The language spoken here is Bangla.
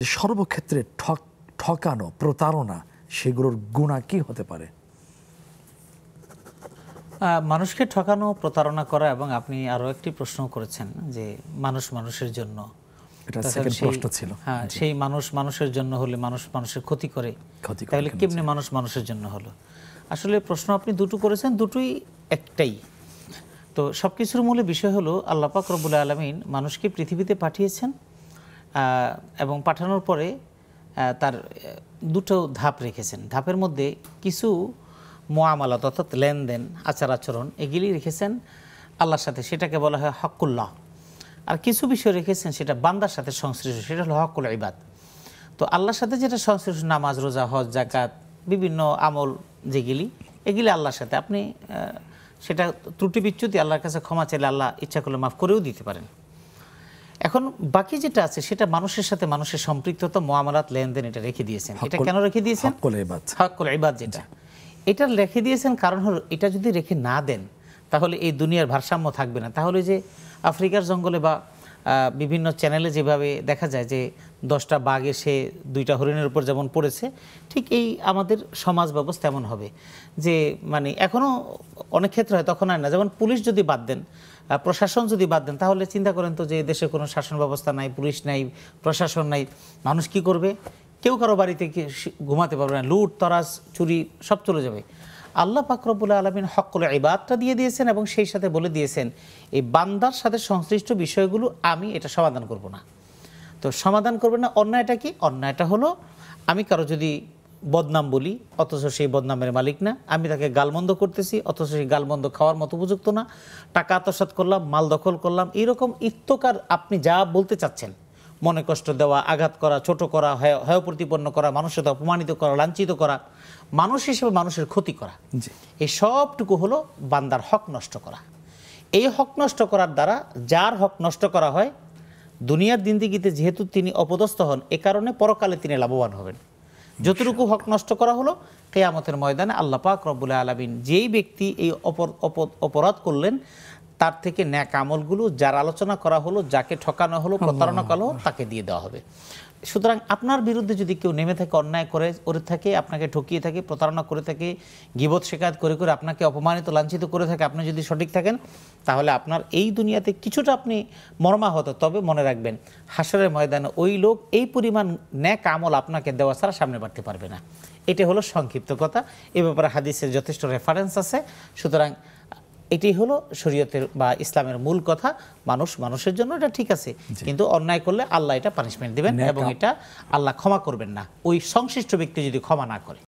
যে সর্বক্ষেত্রে ঠক ঠকানো প্রতারণা সেগুলোর গুণা কি হতে পারে মানুষকে ঠকানো প্রতারণা করা এবং আপনি আরও একটি প্রশ্ন করেছেন যে মানুষ মানুষের জন্য ছিল হ্যাঁ, সেই মানুষ মানুষের জন্য হলে মানুষ মানুষের ক্ষতি করে তাহলে কেমনি মানুষ মানুষের জন্য হলো আসলে প্রশ্ন আপনি দুটো করেছেন দুটোই একটাই তো সব কিছুর মূলে বিষয় হলো আল্লাপাক রবুল্লা আলমিন মানুষকে পৃথিবীতে পাঠিয়েছেন এবং পাঠানোর পরে তার দুটো ধাপ রেখেছেন ধাপের মধ্যে কিছু মোয়ামালাত অর্থাৎ লেনদেন আচার আচরণ এগুলি রেখেছেন আল্লাহর সাথে সেটাকে বলা হয় হকুল্লাহ আর কিছু বিষয় রেখেছেন সেটা বান্দার সাথে সংশ্লিষ্ট সেটা হলো হকুল ইবাদ তো আল্লাহর সাথে যেটা সংশ্লিষ্ট নামাজ রোজা হজ জাকাত বিভিন্ন আমল যেগুলি এগুলি আল্লাহর সাথে আপনি সেটা ত্রুটি বিচ্যুতি আল্লাহর কাছে ক্ষমা চাইলে আল্লাহ ইচ্ছা করলে মাফ করেও দিতে পারেন এখন বাকি যেটা আছে সেটা মানুষের সাথে মানুষের সম্পৃক্ততা মোয়ামালাত লেনদেন এটা রেখে দিয়েছেন এটা কেন রেখে দিয়েছেন হকল ইবাদ যেটা এটা রেখে দিয়েছেন কারণ হলো এটা যদি রেখে না দেন তাহলে এই দুনিয়ার ভারসাম্য থাকবে না তাহলে যে আফ্রিকার জঙ্গলে বা বিভিন্ন চ্যানেলে যেভাবে দেখা যায় যে দশটা বাঘ এসে দুইটা হরিণের উপর যেমন পড়েছে ঠিক এই আমাদের সমাজ ব্যবস্থা এমন হবে যে মানে এখনও অনেক ক্ষেত্রে হয় তখন আর না যেমন পুলিশ যদি বাদ দেন প্রশাসন যদি বাদ দেন তাহলে চিন্তা করেন তো যে দেশে কোনো শাসন ব্যবস্থা নাই পুলিশ নাই প্রশাসন নাই মানুষ কি করবে কেউ কারো বাড়িতে ঘুমাতে পারবে না লুট তরাস চুরি সব চলে যাবে আল্লাহ পাকরবুল আলমিন হকল ইবাদটা দিয়ে দিয়েছেন এবং সেই সাথে বলে দিয়েছেন এই বান্দার সাথে সংশ্লিষ্ট বিষয়গুলো আমি এটা সমাধান করব না তো সমাধান করবে না অন্যায়টা কি অন্যায়টা হলো আমি কারো যদি বদনাম বলি অথচ সেই বদনামের মালিক না আমি তাকে গালমন্দ করতেছি অথচ সেই গালমন্দ খাওয়ার মতো উপযুক্ত না টাকা আত্মসাত করলাম মাল দখল করলাম এরকম ইত্যকার আপনি যা বলতে চাচ্ছেন মনে কষ্ট দেওয়া আঘাত করা ছোট করা হয় প্রতিপন্ন করা মানুষের অপমানিত করা লাঞ্ছিত করা মানুষ হিসেবে মানুষের ক্ষতি করা এই সবটুকু হলো বান্দার হক নষ্ট করা এই হক নষ্ট করার দ্বারা যার হক নষ্ট করা হয় দুনিয়ার দিনদিগিতে যেহেতু তিনি অপদস্থ হন এ কারণে পরকালে তিনি লাভবান হবেন যতটুকু হক নষ্ট করা হলো কেয়ামতের ময়দানে আল্লাপাক রব্বুল আলমিন যেই ব্যক্তি এই অপরাধ করলেন তার থেকে ন্যাক আমলগুলো যার আলোচনা করা হলো যাকে ঠকানো হলো প্রতারণা করা হলো তাকে দিয়ে দেওয়া হবে সুতরাং আপনার বিরুদ্ধে যদি কেউ নেমে থাকে অন্যায় করে করে থাকে আপনাকে ঠকিয়ে থাকে প্রতারণা করে থাকে গিবত শেখায়ত করে করে আপনাকে অপমানিত লাঞ্ছিত করে থাকে আপনি যদি সঠিক থাকেন তাহলে আপনার এই দুনিয়াতে কিছুটা আপনি মর্মাহত তবে মনে রাখবেন হাসরের ময়দানে ওই লোক এই পরিমাণ ন্যাক আমল আপনাকে দেওয়া ছাড়া সামনে বাড়তে পারবে না এটা হলো সংক্ষিপ্ত কথা এ ব্যাপারে হাদিসের যথেষ্ট রেফারেন্স আছে সুতরাং এটি হলো শরীয়তের বা ইসলামের মূল কথা মানুষ মানুষের জন্য এটা ঠিক আছে কিন্তু অন্যায় করলে আল্লাহ এটা পানিশমেন্ট দেবেন এবং এটা আল্লাহ ক্ষমা করবেন না ওই সংশ্লিষ্ট ব্যক্তি যদি ক্ষমা না করে